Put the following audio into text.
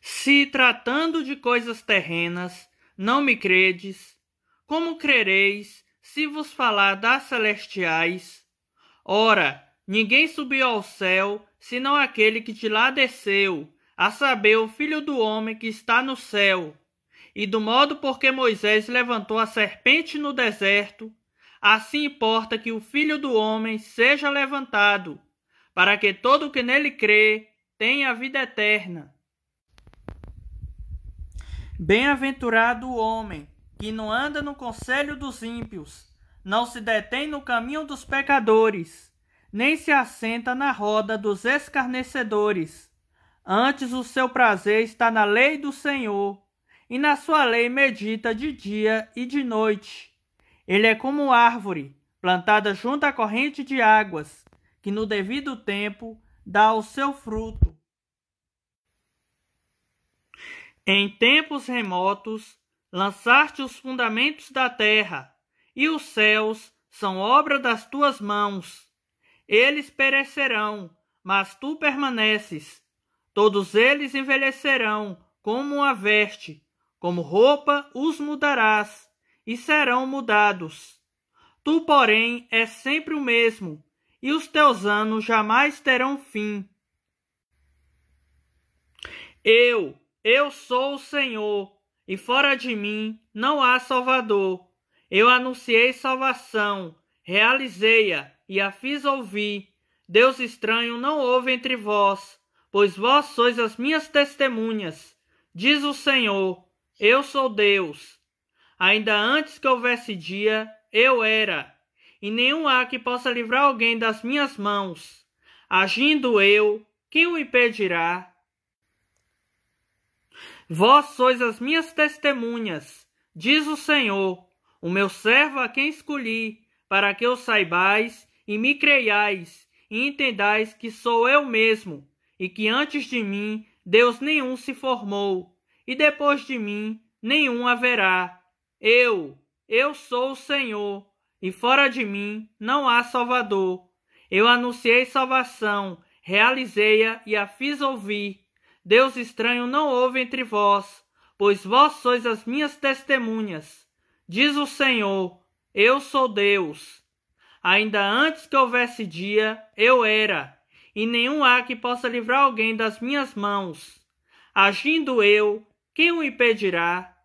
Se tratando de coisas terrenas, não me credes, como crereis se vos falar das celestiais? Ora, ninguém subiu ao céu, senão aquele que de lá desceu, a saber, o filho do homem que está no céu. E do modo porque Moisés levantou a serpente no deserto, assim importa que o filho do homem seja levantado, para que todo o que nele crê tenha a vida eterna. Bem-aventurado o homem que não anda no conselho dos ímpios, não se detém no caminho dos pecadores, nem se assenta na roda dos escarnecedores. Antes o seu prazer está na lei do Senhor, e na sua lei medita de dia e de noite. Ele é como árvore plantada junto à corrente de águas, que no devido tempo dá o seu fruto Em tempos remotos, lançaste os fundamentos da terra, e os céus são obra das tuas mãos. Eles perecerão, mas tu permaneces. Todos eles envelhecerão como a veste, como roupa os mudarás, e serão mudados. Tu, porém, és sempre o mesmo, e os teus anos jamais terão fim. Eu, eu sou o Senhor, e fora de mim não há Salvador. Eu anunciei salvação, realizei-a e a fiz ouvir. Deus estranho não houve entre vós, pois vós sois as minhas testemunhas. Diz o Senhor, eu sou Deus. Ainda antes que houvesse dia, eu era, e nenhum há que possa livrar alguém das minhas mãos. Agindo eu, quem o impedirá? Vós sois as minhas testemunhas, diz o Senhor, o meu servo a quem escolhi, para que o saibais e me creiais e entendais que sou eu mesmo, e que antes de mim Deus nenhum se formou, e depois de mim nenhum haverá. Eu, eu sou o Senhor, e fora de mim não há Salvador. Eu anunciei salvação, realizei-a e a fiz ouvir Deus estranho não houve entre vós, pois vós sois as minhas testemunhas. Diz o Senhor: Eu sou Deus. Ainda antes que houvesse dia, eu era, e nenhum há que possa livrar alguém das minhas mãos. Agindo eu, quem o impedirá?